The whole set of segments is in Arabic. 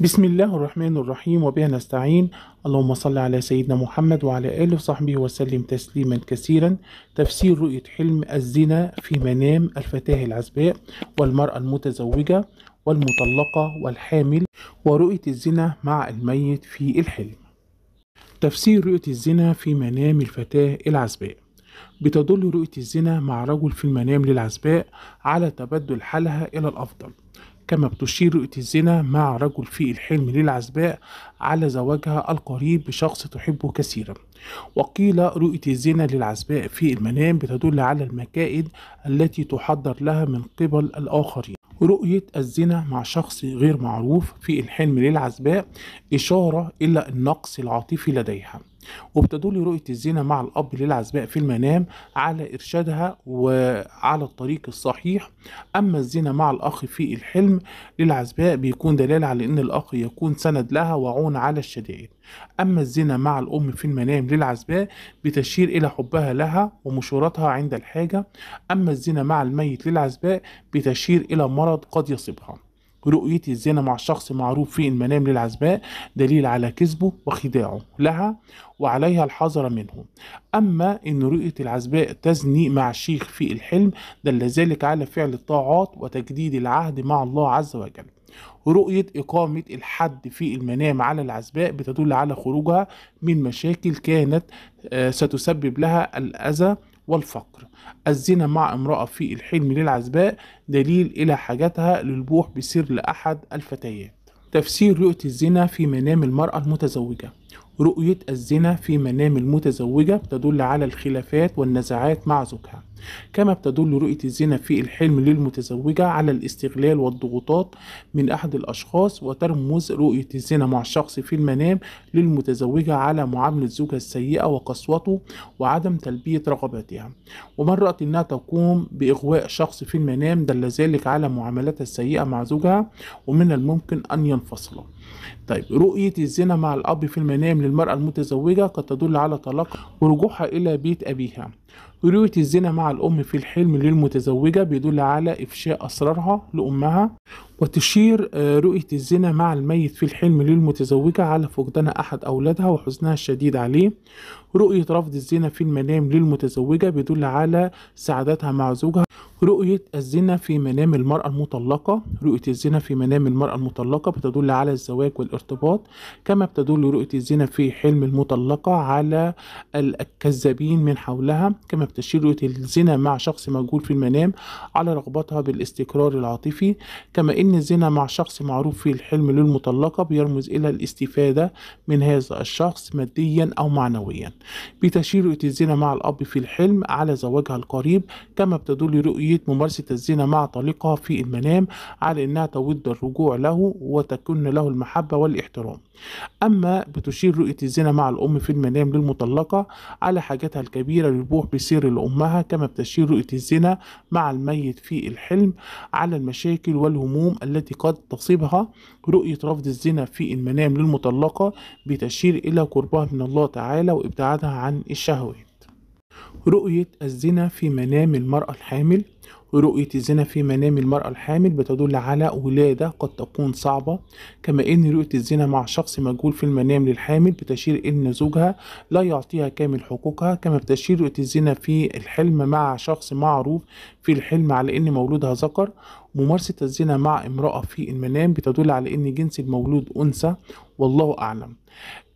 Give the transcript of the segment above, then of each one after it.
بسم الله الرحمن الرحيم وبها نستعين اللهم صل على سيدنا محمد وعلى آله وصحبه وسلم تسليما كثيرا تفسير رؤية حلم الزنا في منام الفتاة العزباء والمرأة المتزوجة والمطلقة والحامل ورؤية الزنا مع الميت في الحلم تفسير رؤية الزنا في منام الفتاة العزباء بتدل رؤية الزنا مع رجل في المنام للعزباء على تبدل حالها إلى الأفضل كما بتشير الزنا مع رجل في الحلم للعزباء على زواجها القريب بشخص تحبه كثيرا وقيل رؤية الزنا للعزباء في المنام بتدل على المكائد التي تحضر لها من قبل الآخرين رؤية الزنا مع شخص غير معروف في الحلم للعزباء إشارة إلى النقص العاطفي لديها وبتدل رؤية الزنا مع الأب للعزباء في المنام على إرشادها وعلى الطريق الصحيح أما الزنا مع الأخ في الحلم للعزباء بيكون دلالة على أن الأخ يكون سند لها وعون على الشدائد أما الزنا مع الأم في المنام للعزباء بتشير إلى حبها لها ومشورتها عند الحاجة أما الزنا مع الميت للعزباء بتشير إلى مرض قد يصيبها رؤية الزنا مع شخص معروف في المنام للعزباء دليل على كذبه وخداعه لها وعليها الحذر منه أما إن رؤية العزباء تزني مع الشيخ في الحلم دل ذلك على فعل الطاعات وتجديد العهد مع الله عز وجل رؤية إقامة الحد في المنام على العزباء بتدل على خروجها من مشاكل كانت آه، ستسبب لها الأذى والفقر الزنا مع امرأة في الحلم للعزباء دليل إلى حاجتها للبوح بسر لأحد الفتيات تفسير رؤية الزنا في منام المرأة المتزوجة رؤية الزنا في منام المتزوجة بتدل على الخلافات والنزاعات مع زوجها كما بتدل رؤية الزنا في الحلم للمتزوجة على الاستغلال والضغوطات من أحد الأشخاص وترمز رؤية الزنا مع الشخص في المنام للمتزوجة على معاملة زوجها السيئة وقسوته وعدم تلبية رغباتها ومن رأت أنها تقوم بإغواء شخص في المنام دل ذلك على معاملتها السيئة مع زوجها ومن الممكن أن ينفصلا طيب رؤية الزنا مع الأب في المنام للمرأة المتزوجة قد تدل على طلاق ورجوعها إلى بيت أبيها رؤية الزنا مع الأم في الحلم للمتزوجة بيدل على إفشاء أسرارها لأمها وتشير آه، رؤية الزنا مع الميت في الحلم للمتزوجة على فقدان أحد أولادها وحزنها الشديد عليه رؤية رفض الزنا في المنام للمتزوجة بيدل على سعادتها مع زوجها رؤية الزنا في منام المرأة المطلقة رؤية الزنا في منام المرأة المطلقة بتدل على الزواج والارتباط كما بتدل رؤية الزنا في حلم المطلقة على الكذابين من حولها كما بتشير الزنا مع شخص موجود في المنام على رغبتها بالاستقرار العاطفي كما أن الزنا مع شخص معروف في الحلم للمطلقة بيرمز إلى الاستفادة من هذا الشخص ماديا أو معنويا بتشير الزنا مع الأب في الحلم على زواجها القريب كما بتدل رؤية ممارسة الزنا مع طليقها في المنام على أنها تود الرجوع له وتكن له المحبة والاحترام أما بتشير رؤية الزنا مع الأم في المنام للمطلقة على حاجتها الكبيرة للبوح بسير الأمها كما بتشير الزنا مع الميت في الحلم على المشاكل والهموم التي قد تصيبها رؤية رفض الزنا في المنام للمطلقة بتشير إلى قربها من الله تعالى وابتعادها عن الشهوات رؤية الزنا في منام المرأة الحامل رؤية الزنا في منام المرأة الحامل بتدل على ولادة قد تكون صعبة كما أن رؤية الزنا مع شخص مجهول في المنام للحامل بتشير أن زوجها لا يعطيها كامل حقوقها كما بتشير رؤية الزنا في الحلم مع شخص معروف في الحلم على أن مولودها ذكر ممارسة الزنا مع امرأة في المنام بتدل على أن جنس المولود أنثى والله أعلم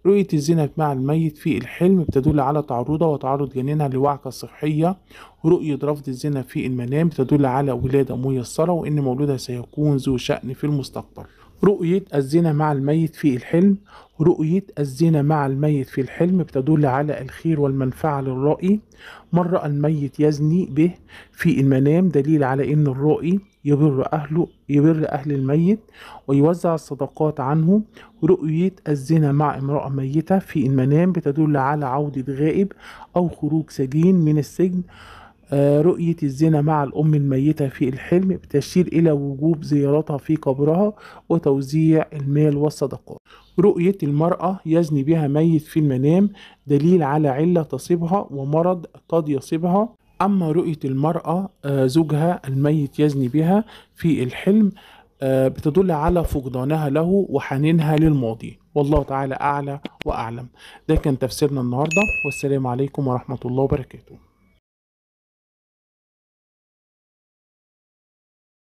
رؤية الزنا مع الميت في الحلم بتدل على تعرضه وتعرض جنينها لوعكة صحية ورؤية رفض الزنا في المنام بتدل على ولادة ميسرة وإن مولودها سيكون ذو شأن في المستقبل رؤية الزنا مع الميت في الحلم رؤية الزنا مع الميت في الحلم بتدل على الخير والمنفعة للرائي مرة الميت يزني به في المنام دليل على إن الرائي يبر أهله يبر أهل الميت ويوزع الصدقات عنه رؤية الزنا مع امرأة ميتة في المنام بتدل على عودة غائب أو خروج سجين من السجن آه، رؤية الزنا مع الأم الميتة في الحلم بتشير إلى وجوب زيارتها في قبرها وتوزيع المال والصدقات رؤية المرأة يزني بها ميت في المنام دليل على علة تصيبها ومرض قد يصيبها أما رؤية المرأة آه، زوجها الميت يزني بها في الحلم آه، بتدل على فقدانها له وحنينها للماضي والله تعالى أعلى وأعلم ده كان تفسيرنا النهاردة والسلام عليكم ورحمة الله وبركاته